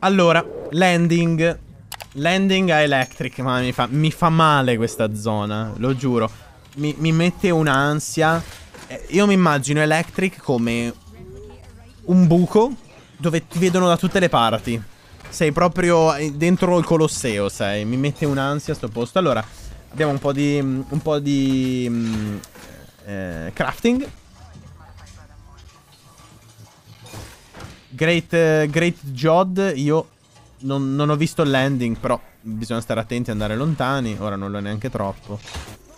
Allora, landing. Landing a electric, ma mi fa, mi fa male questa zona, lo giuro. Mi, mi mette un'ansia. Eh, io mi immagino electric come un buco dove ti vedono da tutte le parti. Sei proprio eh, dentro il Colosseo, sai. Mi mette un'ansia a sto posto. Allora, Abbiamo un po' di... un po' di... Mm, eh, crafting. Great, eh, great Jod, io non, non ho visto il landing, però bisogna stare attenti e andare lontani. Ora non lo è neanche troppo.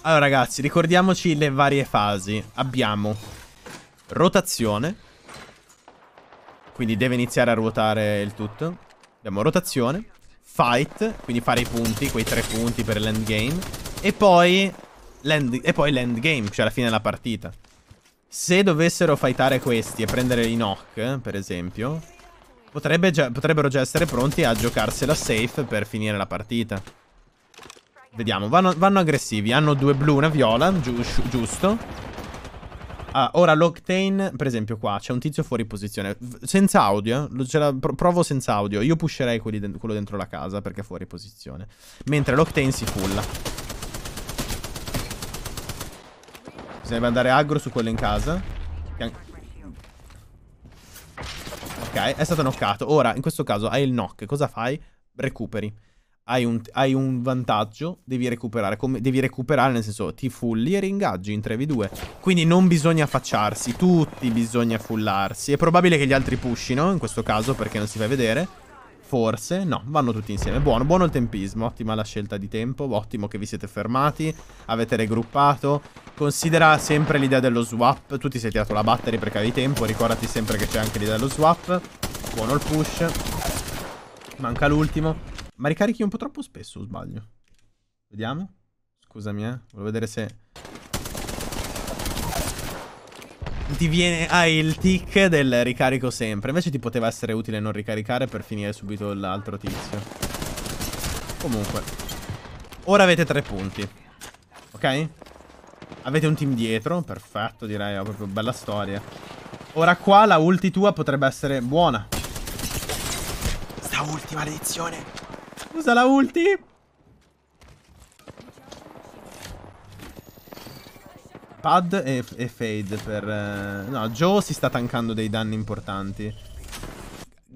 Allora ragazzi, ricordiamoci le varie fasi. Abbiamo rotazione, quindi deve iniziare a ruotare il tutto. Abbiamo rotazione, fight, quindi fare i punti, quei tre punti per l'endgame, e poi l'endgame, cioè la fine della partita. Se dovessero fightare questi e prendere i knock, per esempio, già, potrebbero già essere pronti a giocarsela safe per finire la partita. Vediamo, vanno, vanno aggressivi, hanno due blu, una viola, giu giusto. Ah, ora l'octane, per esempio qua, c'è un tizio fuori posizione, senza audio, eh? provo senza audio, io pusherei de quello dentro la casa perché è fuori posizione, mentre l'octane si fulla. Bisogna andare aggro su quello in casa. Ok, è stato knockato. Ora, in questo caso, hai il knock, cosa fai? Recuperi hai un, hai un vantaggio, devi recuperare. Come, devi recuperare nel senso ti fulli e ringaggi in 3v2. Quindi non bisogna affacciarsi, tutti bisogna fullarsi. È probabile che gli altri pushino in questo caso perché non si fa vedere. Forse, no, vanno tutti insieme. Buono, buono il tempismo, ottima la scelta di tempo, ottimo che vi siete fermati, avete regruppato. Considera sempre l'idea dello swap, tu ti sei tirato la battery perché avevi tempo, ricordati sempre che c'è anche l'idea dello swap. Buono il push. Manca l'ultimo. Ma ricarichi un po' troppo spesso, sbaglio. Vediamo. Scusami, eh. Volevo vedere se... Ti viene... Hai il tic del ricarico sempre. Invece ti poteva essere utile non ricaricare per finire subito l'altro tizio. Comunque. Ora avete tre punti. Ok? Avete un team dietro. Perfetto, direi. Ho proprio bella storia. Ora qua la ulti tua potrebbe essere buona. Sta ultima lezione. Usa la ulti. Pad e, e Fade per... Eh... No, Joe si sta tankando dei danni importanti.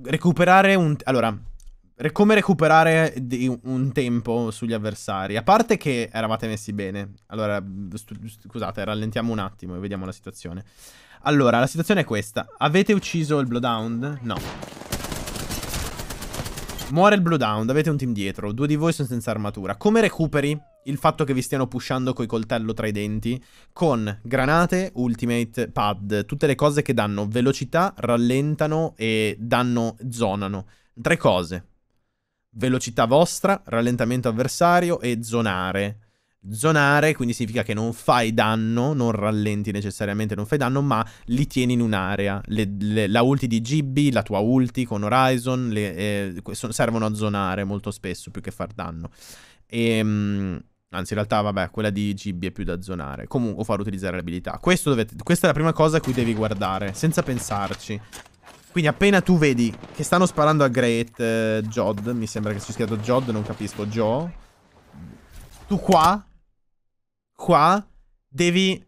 Recuperare un... Allora, come recuperare un tempo sugli avversari. A parte che eravate messi bene. Allora, scusate, rallentiamo un attimo e vediamo la situazione. Allora, la situazione è questa. Avete ucciso il Bloodhound? No. Muore il Blue Down, avete un team dietro, due di voi sono senza armatura. Come recuperi il fatto che vi stiano pushando coi coltello tra i denti? Con granate, ultimate, pad, tutte le cose che danno velocità, rallentano e danno zonano. Tre cose. Velocità vostra, rallentamento avversario e zonare. Zonare, quindi significa che non fai danno, non rallenti necessariamente, non fai danno, ma li tieni in un'area. la ulti di Gibby, la tua ulti con Horizon, le, eh, servono a zonare molto spesso più che far danno. E, ehm, anzi, in realtà, vabbè, quella di Gibby è più da zonare. Comunque, o far utilizzare l'abilità. Questa è la prima cosa a cui devi guardare, senza pensarci. Quindi appena tu vedi che stanno sparando a Great eh, Jod, mi sembra che sia scritto Jod, non capisco, Joe. Tu qua qua devi,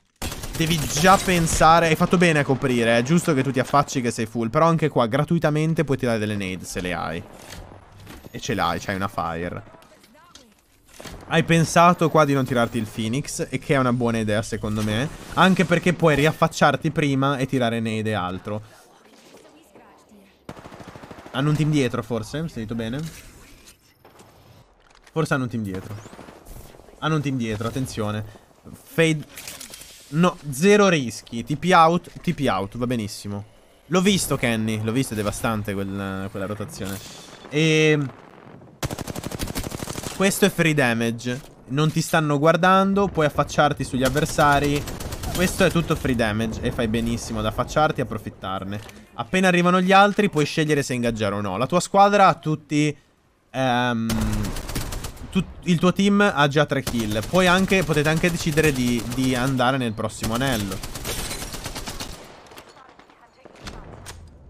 devi già pensare... Hai fatto bene a coprire, è giusto che tu ti affacci che sei full, però anche qua gratuitamente puoi tirare delle nade se le hai. E ce l'hai, c'hai una fire. Hai pensato qua di non tirarti il Phoenix E che è una buona idea secondo me Anche perché puoi riaffacciarti prima E tirare Nade e altro Hanno un team dietro forse Mi stai detto bene Forse hanno un team dietro Ah, non ti indietro, attenzione. Fade... No, zero rischi. TP out, TP out, va benissimo. L'ho visto, Kenny. L'ho visto, è devastante quel, quella rotazione. E... Ehm, questo è free damage. Non ti stanno guardando, puoi affacciarti sugli avversari. Questo è tutto free damage e fai benissimo ad affacciarti e approfittarne. Appena arrivano gli altri puoi scegliere se ingaggiare o no. La tua squadra ha tutti... Ehm tu, il tuo team ha già 3 kill. Poi anche, potete anche decidere di, di andare nel prossimo anello.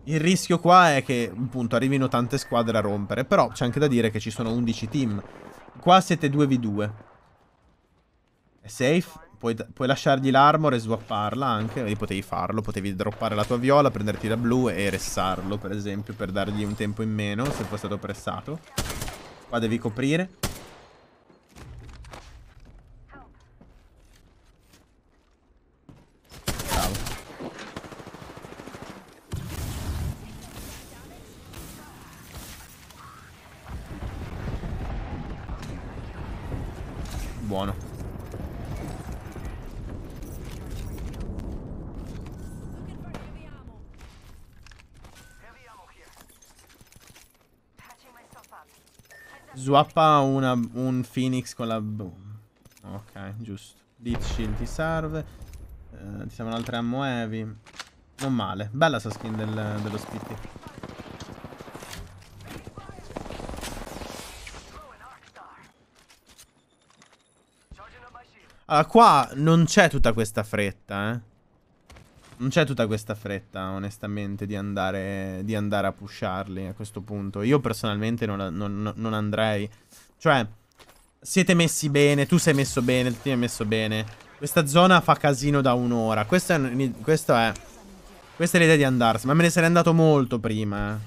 Il rischio qua è che, appunto, arrivino tante squadre a rompere. Però c'è anche da dire che ci sono 11 team. Qua siete 2v2. È safe. Puoi, puoi, lasciargli l'armor e swapparla anche, e potevi farlo, potevi droppare la tua viola, prenderti la blu e ressarlo, per esempio, per dargli un tempo in meno, se fosse stato pressato. Qua devi coprire. Swappa una, un Phoenix con la... Ok, giusto. Deep Shield ti serve. Eh, ti serve un'altra ammo heavy. Non male. Bella sta skin del, dello Spitty. Allora, qua non c'è tutta questa fretta, eh. Non c'è tutta questa fretta, onestamente, di andare, di andare, a pusharli a questo punto. Io personalmente non, non, non, andrei. Cioè, siete messi bene, tu sei messo bene, tu ti hai messo bene. Questa zona fa casino da un'ora. Questo è, questo è... Questa è l'idea di andarsene, ma me ne sarei andato molto prima. Eh. C'è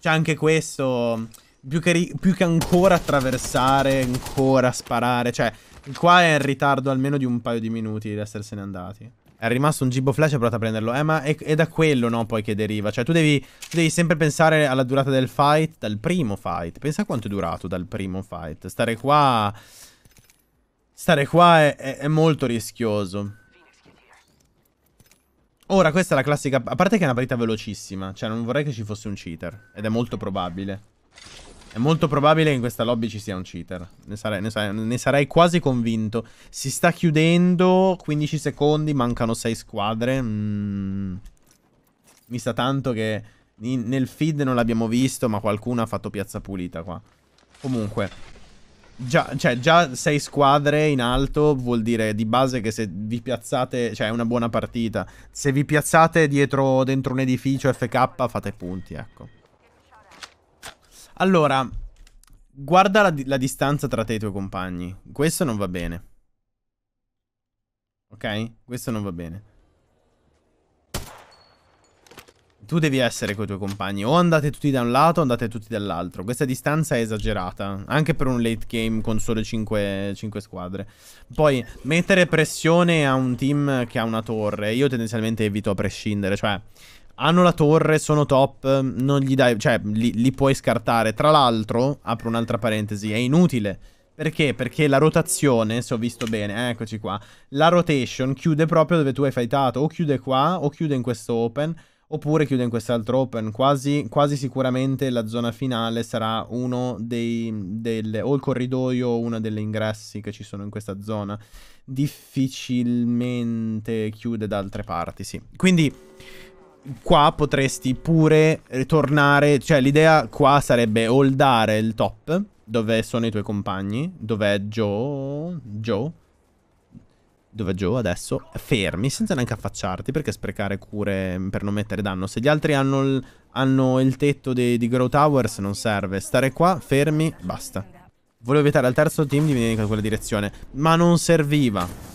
cioè, anche questo... Più che, più che, ancora attraversare, ancora sparare. Cioè, qua è in ritardo almeno di un paio di minuti di essersene andati. È rimasto un gibbo flash e ha provato a prenderlo. Eh, ma è, è da quello, no, poi che deriva. Cioè, tu devi, tu devi sempre pensare alla durata del fight, dal primo fight. Pensa a quanto è durato dal primo fight. Stare qua... Stare qua è, è, è molto rischioso. Ora, questa è la classica... A parte che è una partita velocissima. Cioè, non vorrei che ci fosse un cheater. Ed è molto probabile. È molto probabile che in questa lobby ci sia un cheater. Ne sarei, ne, sarei, ne sarei, quasi convinto. Si sta chiudendo. 15 secondi. Mancano 6 squadre. Mm. Mi sa tanto che in, nel feed non l'abbiamo visto. Ma qualcuno ha fatto piazza pulita qua. Comunque. Già, cioè, già 6 squadre in alto vuol dire di base che se vi piazzate. Cioè, è una buona partita. Se vi piazzate dietro, dentro un edificio FK fate punti, ecco. Allora, guarda la, la distanza tra te e i tuoi compagni. Questo non va bene. Ok? Questo non va bene. Tu devi essere con i tuoi compagni. O andate tutti da un lato o andate tutti dall'altro. Questa distanza è esagerata. Anche per un late game con solo 5, 5, squadre. Poi mettere pressione a un team che ha una torre. Io tendenzialmente evito a prescindere. Cioè, hanno la torre, sono top, non gli dai, cioè li, li puoi scartare. Tra l'altro, apro un'altra parentesi, è inutile. Perché? Perché la rotazione, se ho visto bene, eh, eccoci qua, la rotation chiude proprio dove tu hai fightato, o chiude qua, o chiude in questo open, oppure chiude in quest'altro open. Quasi, quasi, sicuramente la zona finale sarà uno dei, delle, o il corridoio o uno degli ingressi che ci sono in questa zona. Difficilmente chiude da altre parti, sì. Quindi qua potresti pure tornare. cioè l'idea qua sarebbe holdare il top, dove sono i tuoi compagni, dov'è Joe, Joe, dov'è Joe adesso, fermi senza neanche affacciarti perché sprecare cure per non mettere danno, se gli altri hanno il, hanno il tetto di, di Grow Towers non serve, stare qua, fermi, basta. Volevo evitare al terzo team di venire in quella direzione, ma non serviva.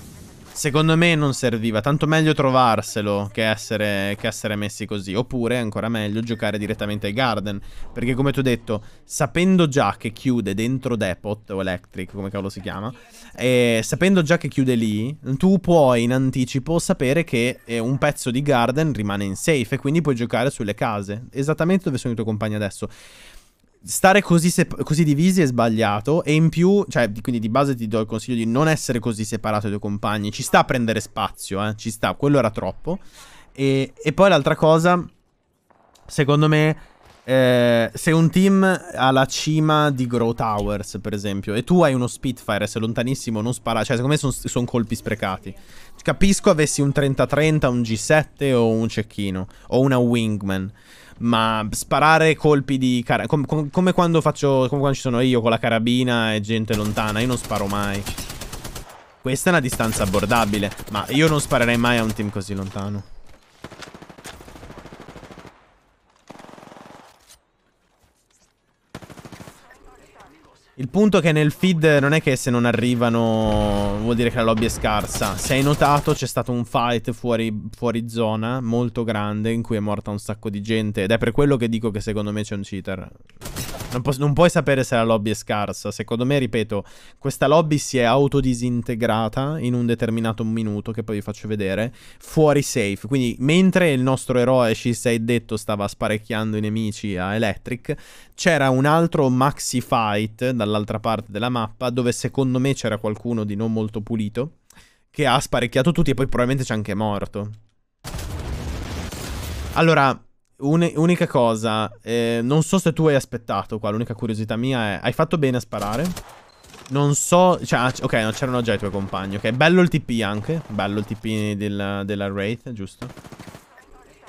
Secondo me non serviva, tanto meglio trovarselo che essere, che essere, messi così. Oppure, ancora meglio, giocare direttamente ai Garden. Perché come ti ho detto, sapendo già che chiude dentro Depot, o Electric, come cavolo si chiama, e sapendo già che chiude lì, tu puoi in anticipo sapere che eh, un pezzo di Garden rimane in safe e quindi puoi giocare sulle case. Esattamente dove sono i tuoi compagni adesso stare così, così, divisi è sbagliato. E in più, cioè, quindi di base ti do il consiglio di non essere così separato dai tuoi compagni. Ci sta a prendere spazio, eh? ci sta, quello era troppo. E, e poi l'altra cosa, secondo me. Eh, se un team ha la cima di Grow Towers, per esempio, e tu hai uno Spitfire, e sei lontanissimo non spara, cioè secondo me sono son colpi sprecati. Capisco avessi un 30-30, un G7 o un cecchino, o una Wingman ma sparare colpi di... Com com come quando faccio... come quando ci sono io con la carabina e gente lontana, io non sparo mai. Questa è una distanza abbordabile, ma io non sparerei mai a un team così lontano. Il punto è che nel feed non è che se non arrivano vuol dire che la lobby è scarsa. Se hai notato c'è stato un fight fuori, fuori, zona molto grande in cui è morta un sacco di gente ed è per quello che dico che secondo me c'è un cheater. Non, pu- non, puoi sapere se la lobby è scarsa. Secondo me, ripeto, questa lobby si è autodisintegrata in un determinato minuto, che poi vi faccio vedere, fuori safe. Quindi, mentre il nostro eroe, ci sei detto, stava sparecchiando i nemici a Electric, c'era un altro maxi fight dall'altra parte della mappa, dove secondo me c'era qualcuno di non molto pulito, che ha sparecchiato tutti e poi probabilmente c'è anche morto. Allora, un- unica cosa, eh, non so se tu hai aspettato qua, l'unica curiosità mia è... Hai fatto bene a sparare? Non so... Cioè, ah, ok, no, c'erano già i tuoi compagni, ok? Bello il TP anche, bello il TP del, della Wraith, giusto?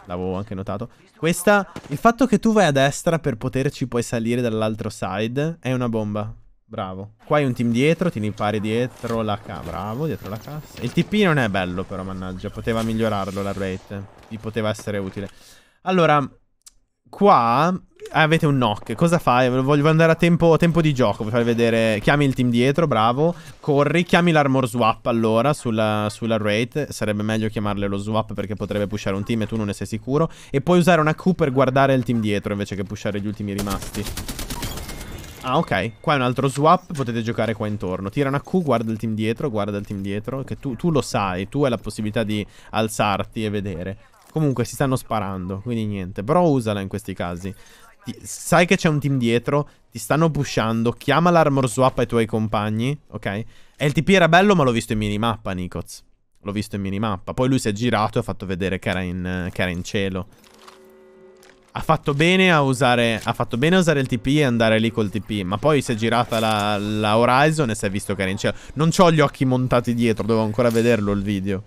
L'avevo anche notato. Questa... Il fatto che tu vai a destra per poterci poi salire dall'altro side è una bomba. Bravo. Qua hai un team dietro, tieni impari dietro la cassa. Bravo, dietro la cassa. Il TP non è bello però, mannaggia. Poteva migliorarlo la Wraith. Gli poteva essere utile. Allora, qua eh, avete un knock. Cosa fai? Voglio andare a tempo, tempo di gioco. Vi far vedere. Chiami il team dietro, bravo. Corri, chiami l'armor swap allora sulla, sulla rate. Sarebbe meglio chiamarle lo swap perché potrebbe pushare un team e tu non ne sei sicuro. E puoi usare una Q per guardare il team dietro invece che pushare gli ultimi rimasti. Ah, ok. Qua è un altro swap. Potete giocare qua intorno. Tira una Q, guarda il team dietro, guarda il team dietro. Che tu, tu lo sai. Tu hai la possibilità di alzarti e vedere. Comunque si stanno sparando, quindi niente. Però usala in questi casi. Ti, sai che c'è un team dietro, ti stanno pushando, chiama l'armor swap ai tuoi compagni, ok? E il TP era bello, ma l'ho visto in minimappa, Nicoz. L'ho visto in minimappa. Poi lui si è girato e ha fatto vedere che era in, che era in cielo. Ha fatto bene a usare, bene a usare il TP e andare lì col TP. Ma poi si è girata la, la Horizon e si è visto che era in cielo. Non ho gli occhi montati dietro, devo ancora vederlo il video.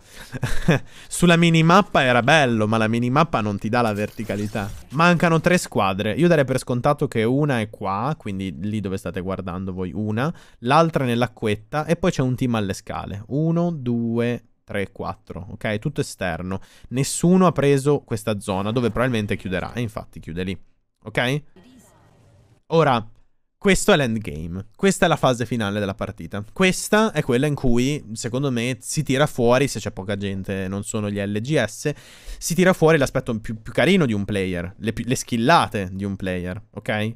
Sulla minimappa era bello, ma la minimappa non ti dà la verticalità. Mancano tre squadre. Io darei per scontato che una è qua, quindi lì dove state guardando voi, una. L'altra nell'acquetta e poi c'è un team alle scale. Uno, due, 3 e 4, ok? Tutto esterno. Nessuno ha preso questa zona dove probabilmente chiuderà, e infatti chiude lì, ok? Ora, questo è l'endgame, questa è la fase finale della partita. Questa è quella in cui, secondo me, si tira fuori, se c'è poca gente, non sono gli LGS, si tira fuori l'aspetto più, più, carino di un player, le, le skillate di un player, ok?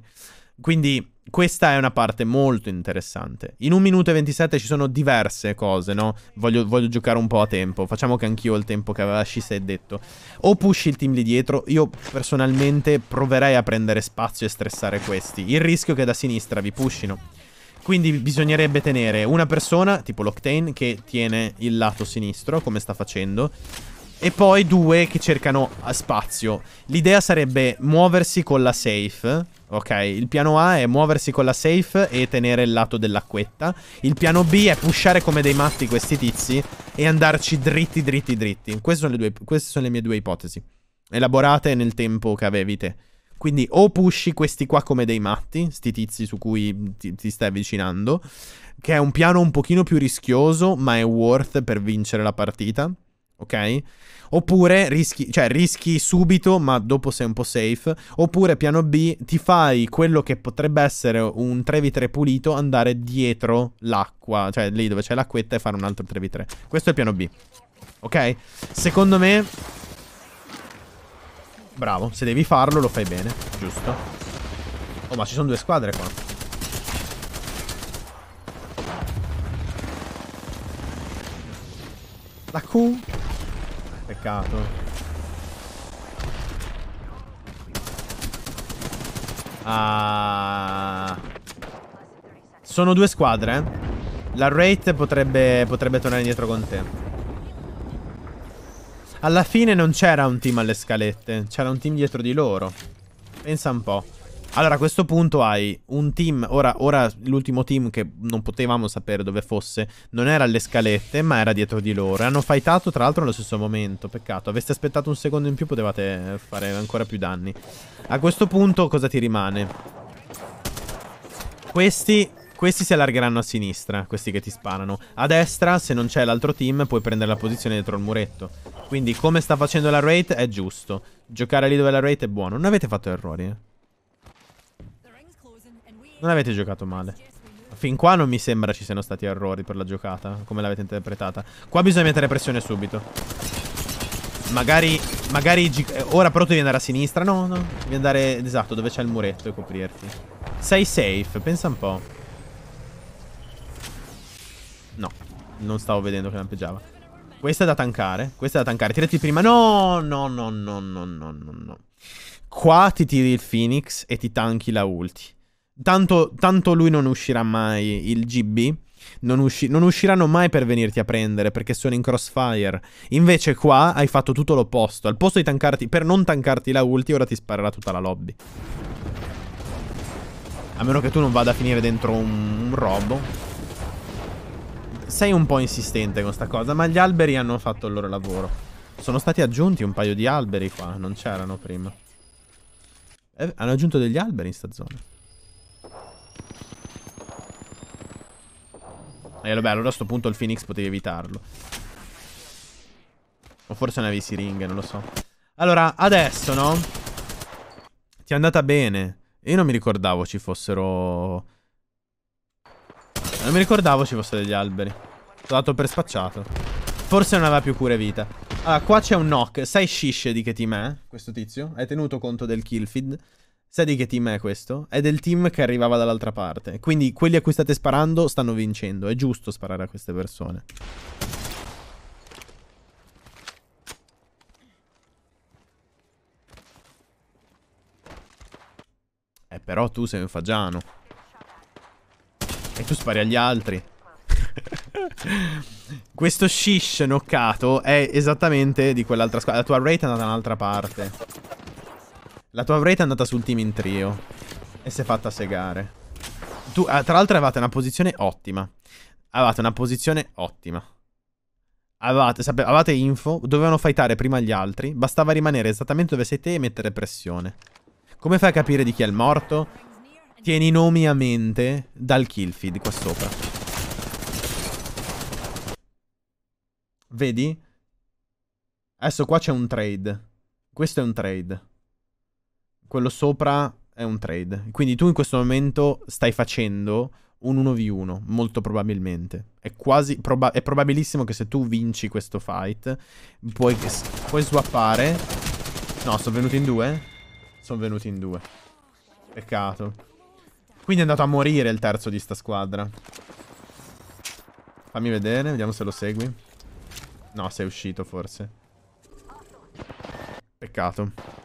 Quindi questa è una parte molto interessante. In un minuto e 27 ci sono diverse cose, no? Voglio, voglio giocare un po' a tempo. Facciamo che anch'io ho il tempo che aveva Shise detto. O pushi il team lì dietro. Io personalmente proverei a prendere spazio e stressare questi. Il rischio è che da sinistra vi pushino. Quindi bisognerebbe tenere una persona, tipo l'Octane, che tiene il lato sinistro, come sta facendo. E poi due che cercano ah, spazio. L'idea sarebbe muoversi con la safe. Ok, il piano A è muoversi con la safe e tenere il lato dell'acquetta. Il piano B è pushare come dei matti questi tizi e andarci dritti, dritti, dritti. Queste sono le, due, queste sono le mie due ipotesi. Elaborate nel tempo che avevi te. Quindi o pushi questi qua come dei matti, sti tizi su cui ti, ti, stai avvicinando, che è un piano un pochino più rischioso, ma è worth per vincere la partita ok? Oppure rischi, cioè, rischi subito, ma dopo sei un po' safe. Oppure piano B, ti fai quello che potrebbe essere un 3v3 pulito, andare dietro l'acqua, cioè lì dove c'è l'acquetta e fare un altro 3v3. Questo è il piano B. Ok? Secondo me... Bravo, se devi farlo lo fai bene, giusto? Oh, ma ci sono due squadre qua. La Q. Peccato. Ah. Sono due squadre. Eh? La Wraith potrebbe, potrebbe tornare indietro con te. Alla fine non c'era un team alle scalette. C'era un team dietro di loro. Pensa un po'. Allora a questo punto hai un team, ora, ora l'ultimo team che non potevamo sapere dove fosse, non era alle scalette ma era dietro di loro. E Hanno fightato tra l'altro allo stesso momento, peccato, aveste aspettato un secondo in più potevate fare ancora più danni. A questo punto cosa ti rimane? Questi questi si allargeranno a sinistra, questi che ti sparano. A destra, se non c'è l'altro team, puoi prendere la posizione dietro il muretto. Quindi come sta facendo la raid, è giusto. Giocare lì dove la raid è buono. Non avete fatto errori, eh. Non avete giocato male. Fin qua non mi sembra ci siano stati errori per la giocata, come l'avete interpretata. Qua bisogna mettere pressione subito. Magari, magari ora però devi andare a sinistra, no, no. Devi andare, esatto, dove c'è il muretto e coprirti. Sei safe, pensa un po'. No, non stavo vedendo che lampeggiava. Questa è da tankare, questa è da tankare. Tirati prima, no, no, no, no, no, no, no, no. Qua ti tiri il Phoenix e ti tanchi la ulti tanto, tanto lui non uscirà mai il GB. Non, usci- non, usciranno mai per venirti a prendere perché sono in crossfire. Invece qua hai fatto tutto l'opposto. Al posto di tankarti, per non tankarti la ulti, ora ti sparerà tutta la lobby. A meno che tu non vada a finire dentro un, un robo. Sei un po' insistente con sta cosa, ma gli alberi hanno fatto il loro lavoro. Sono stati aggiunti un paio di alberi qua, non c'erano prima. Eh, hanno aggiunto degli alberi in sta zona. E vabbè, allora a sto punto il Phoenix potevi evitarlo. O forse ne avevi siringhe, non lo so. Allora, adesso, no? Ti è andata bene. Io non mi ricordavo ci fossero... Non mi ricordavo ci fossero degli alberi. L'ho dato per spacciato. Forse non aveva più cure vita. Allora, ah, qua c'è un knock. Sai Shish di che team è? Questo tizio? Hai tenuto conto del kill feed? Sai di che team è questo? È del team che arrivava dall'altra parte. Quindi quelli a cui state sparando stanno vincendo. È giusto sparare a queste persone. Eh, però tu sei un fagiano. E tu spari agli altri. Questo shish noccato è esattamente di quell'altra squadra. La tua rate è andata da un'altra parte. La tua rate è andata sul team in trio. E si è fatta segare. Tu, ah, tra l'altro, avevate una posizione ottima. Avevate una posizione ottima. Avevate, sape, avevate info, dovevano fightare prima gli altri, bastava rimanere esattamente dove sei te e mettere pressione. Come fai a capire di chi è il morto? Tieni i nomi a mente dal kill feed qua sopra. Vedi? Adesso qua c'è un trade. Questo è un trade quello sopra è un trade. Quindi tu in questo momento stai facendo un 1v1, molto probabilmente. È quasi proba- è probabilissimo che se tu vinci questo fight, puoi, puoi swappare. No, sono venuti in due? Sono venuti in due. Peccato. Quindi è andato a morire il terzo di sta squadra. Fammi vedere, vediamo se lo segui. No, sei uscito forse. Peccato.